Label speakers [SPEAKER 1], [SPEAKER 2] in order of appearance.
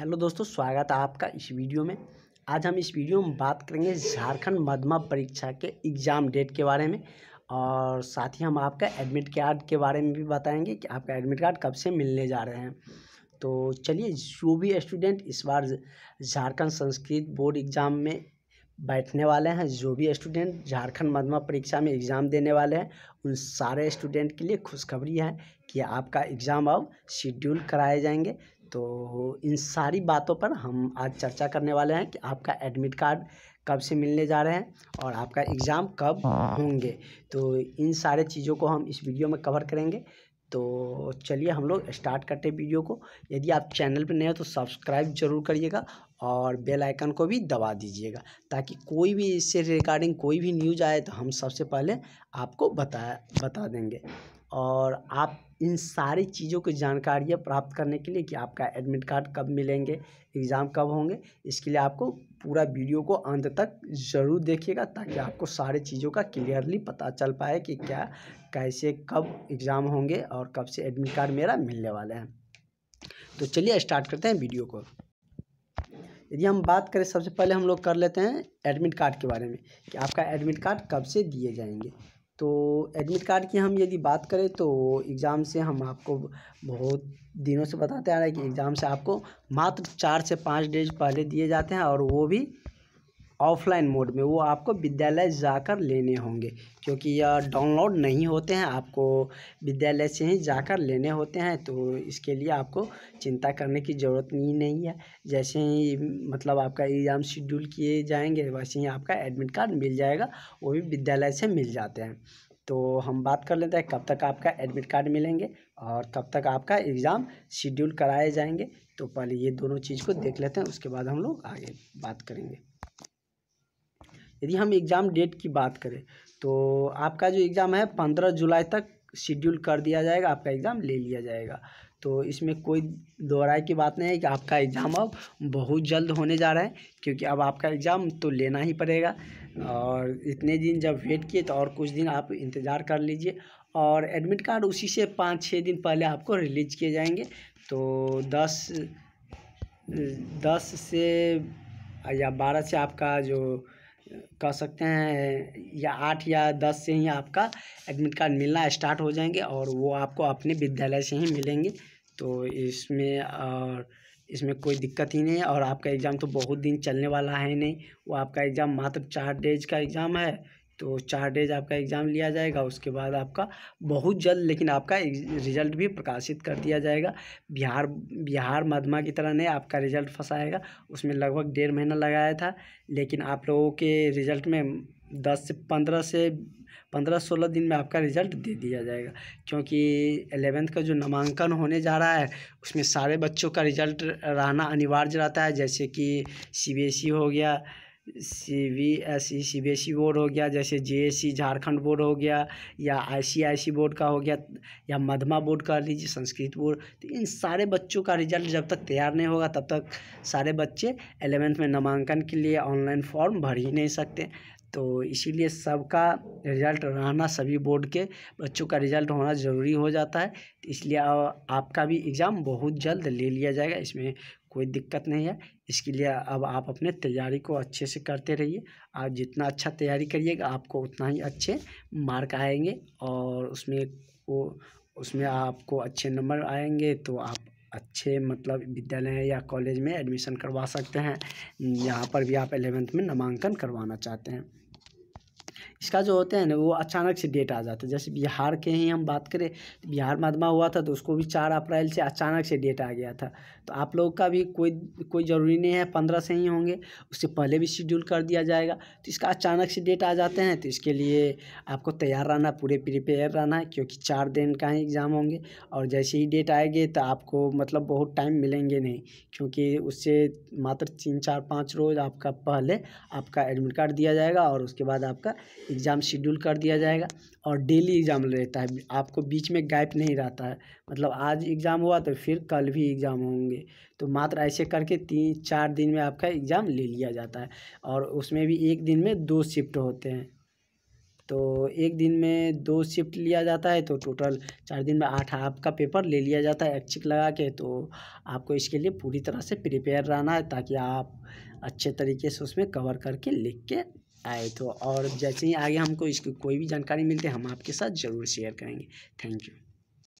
[SPEAKER 1] Hello दोस्तों स्वागत है आपका इस वीडियो में आज हम इस वीडियो में बात करेंगे झारखंड मध्यमा परीक्षा के एग्ज़ाम डेट के बारे में और साथ ही हम आपका एडमिट कार्ड के बारे में भी बताएंगे कि आपका एडमिट कार्ड कब से मिलने जा रहे हैं तो चलिए जो भी स्टूडेंट इस बार झारखंड संस्कृत बोर्ड एग्ज़ाम में बैठने वाले हैं जो भी स्टूडेंट झारखंड मध्यमा परीक्षा में एग्ज़ाम देने वाले हैं उन सारे स्टूडेंट के लिए खुशखबरी है कि आपका एग्ज़ाम अब शेड्यूल कराए जाएंगे तो इन सारी बातों पर हम आज चर्चा करने वाले हैं कि आपका एडमिट कार्ड कब से मिलने जा रहे हैं और आपका एग्ज़ाम कब हाँ। होंगे तो इन सारे चीज़ों को हम इस वीडियो में कवर करेंगे तो चलिए हम लोग स्टार्ट करते हैं वीडियो को यदि आप चैनल पर नए हो तो सब्सक्राइब जरूर करिएगा और बेल आइकन को भी दबा दीजिएगा ताकि कोई भी इससे रिगार्डिंग कोई भी न्यूज़ आए तो हम सबसे पहले आपको बता बता देंगे और आप इन सारी चीज़ों की जानकारियाँ प्राप्त करने के लिए कि आपका एडमिट कार्ड कब मिलेंगे एग्ज़ाम कब होंगे इसके लिए आपको पूरा वीडियो को अंत तक ज़रूर देखिएगा ताकि आपको सारे चीज़ों का क्लियरली पता चल पाए कि क्या कैसे कब एग्ज़ाम होंगे और कब से एडमिट कार्ड मेरा मिलने वाला है तो चलिए स्टार्ट करते हैं वीडियो को यदि हम बात करें सबसे पहले हम लोग कर लेते हैं एडमिट कार्ड के बारे में कि आपका एडमिट कार्ड कब से दिए जाएंगे तो एडमिट कार्ड की हम यदि बात करें तो एग्ज़ाम से हम आपको बहुत दिनों से बताते आ रहे हैं कि एग्ज़ाम से आपको मात्र चार से पाँच डेज पहले दिए जाते हैं और वो भी ऑफलाइन मोड में वो आपको विद्यालय जाकर लेने होंगे क्योंकि यह डाउनलोड नहीं होते हैं आपको विद्यालय से ही जाकर लेने होते हैं तो इसके लिए आपको चिंता करने की ज़रूरत ही नहीं है जैसे ही मतलब आपका एग्ज़ाम शेड्यूल किए जाएंगे वैसे ही आपका एडमिट कार्ड मिल जाएगा वो भी विद्यालय से मिल जाते हैं तो हम बात कर लेते हैं कब तक आपका एडमिट कार्ड मिलेंगे और कब तक आपका एग्ज़ाम शेड्यूल कराए जाएंगे तो पहले ये दोनों चीज़ को देख लेते हैं उसके बाद हम लोग आगे बात करेंगे यदि हम एग्ज़ाम डेट की बात करें तो आपका जो एग्ज़ाम है पंद्रह जुलाई तक शेड्यूल कर दिया जाएगा आपका एग्ज़ाम ले लिया जाएगा तो इसमें कोई दो की बात नहीं है कि आपका एग्ज़ाम अब बहुत जल्द होने जा रहा है क्योंकि अब आपका एग्ज़ाम तो लेना ही पड़ेगा और इतने दिन जब वेट किए तो और कुछ दिन आप इंतज़ार कर लीजिए और एडमिट कार्ड उसी से पाँच छः दिन पहले आपको रिलीज किए जाएंगे तो दस दस से या बारह से आपका जो कह सकते हैं या आठ या दस से ही आपका एडमिट कार्ड मिलना स्टार्ट हो जाएंगे और वो आपको अपने विद्यालय से ही मिलेंगे तो इसमें और इसमें कोई दिक्कत ही नहीं है और आपका एग्ज़ाम तो बहुत दिन चलने वाला है नहीं वो आपका एग्ज़ाम मात्र चार डेज का एग्ज़ाम है तो चार डेज आपका एग्ज़ाम लिया जाएगा उसके बाद आपका बहुत जल्द लेकिन आपका रिज़ल्ट भी प्रकाशित कर दिया जाएगा बिहार बिहार मधमा की तरह नहीं आपका रिज़ल्ट फंसाएगा उसमें लगभग डेढ़ महीना लगाया था लेकिन आप लोगों के रिज़ल्ट में दस से पंद्रह से पंद्रह सोलह दिन में आपका रिज़ल्ट दे दिया जाएगा क्योंकि एलेवेंथ का जो नामांकन होने जा रहा है उसमें सारे बच्चों का रिज़ल्ट रहना अनिवार्य रहता है जैसे कि सी e हो गया C B S E C B S E board हो गया जैसे J S C Jharkhand board हो गया या आई सी आई सी बोर्ड का हो गया या मधमा बोर्ड का लीजिए संस्कृत बोर्ड तो इन सारे बच्चों का रिजल्ट जब तक तैयार नहीं होगा तब तक सारे बच्चे एलेवेंथ में नामांकन के लिए ऑनलाइन फॉर्म भर ही नहीं सकते तो इसीलिए सबका रिजल्ट रहना सभी बोर्ड के बच्चों का रिजल्ट होना ज़रूरी हो जाता है इसलिए आपका भी एग्ज़ाम बहुत जल्द ले लिया जाएगा इसमें कोई दिक्कत नहीं है इसके लिए अब आप अपने तैयारी को अच्छे से करते रहिए आप जितना अच्छा तैयारी करिएगा आपको उतना ही अच्छे मार्क आएंगे और उसमें वो उसमें आपको अच्छे नंबर आएंगे तो आप अच्छे मतलब विद्यालय या कॉलेज में एडमिशन करवा सकते हैं यहाँ पर भी आप एलेवेंथ में नामांकन करवाना चाहते हैं इसका जो होते हैं ना वो अचानक से डेट आ जाता है जैसे बिहार के ही हम बात करें तो बिहार मदमा हुआ था तो उसको भी चार अप्रैल से अचानक से डेट आ गया था तो आप लोगों का भी कोई कोई ज़रूरी नहीं है पंद्रह से ही होंगे उससे पहले भी शेड्यूल कर दिया जाएगा तो इसका अचानक से डेट आ जाते हैं तो इसके लिए आपको तैयार रहना पूरे प्रिपेयर रहना है क्योंकि चार दिन का ही एग्ज़ाम होंगे और जैसे ही डेट आएंगे तो आपको मतलब बहुत टाइम मिलेंगे नहीं क्योंकि उससे मात्र तीन चार पाँच रोज़ आपका पहले आपका एडमिट कार्ड दिया जाएगा और उसके बाद आपका एग्ज़ाम शेड्यूल कर दिया जाएगा और डेली एग्ज़ाम रहता है आपको बीच में गैप नहीं रहता है मतलब आज एग्ज़ाम हुआ तो फिर कल भी एग्ज़ाम होंगे तो मात्र ऐसे करके तीन चार दिन में आपका एग्ज़ाम ले लिया जाता है और उसमें भी एक दिन में दो शिफ्ट होते हैं तो एक दिन में दो शिफ्ट लिया जाता है तो टोटल चार दिन में आठ आपका पेपर ले लिया जाता है एक्चिक लगा के तो आपको इसके लिए पूरी तरह से प्रिपेयर रहना है ताकि आप अच्छे तरीके से उसमें कवर करके लिख के आए तो और जैसे ही आगे हमको इसकी कोई भी जानकारी मिलती है हम आपके साथ ज़रूर शेयर करेंगे थैंक यू